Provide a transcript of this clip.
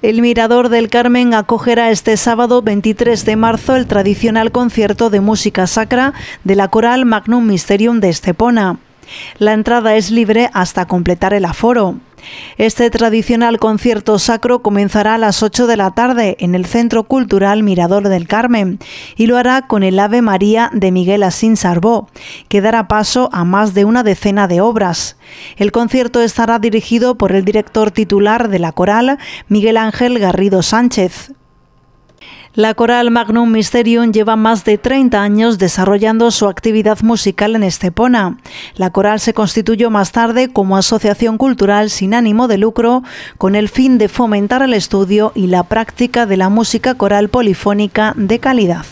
El Mirador del Carmen acogerá este sábado 23 de marzo el tradicional concierto de música sacra de la coral Magnum Mysterium de Estepona. La entrada es libre hasta completar el aforo. Este tradicional concierto sacro comenzará a las 8 de la tarde en el Centro Cultural Mirador del Carmen y lo hará con el Ave María de Miguel Asín Sarbó, que dará paso a más de una decena de obras. El concierto estará dirigido por el director titular de la coral, Miguel Ángel Garrido Sánchez. La coral Magnum Mysterium lleva más de 30 años desarrollando su actividad musical en Estepona. La coral se constituyó más tarde como asociación cultural sin ánimo de lucro con el fin de fomentar el estudio y la práctica de la música coral polifónica de calidad.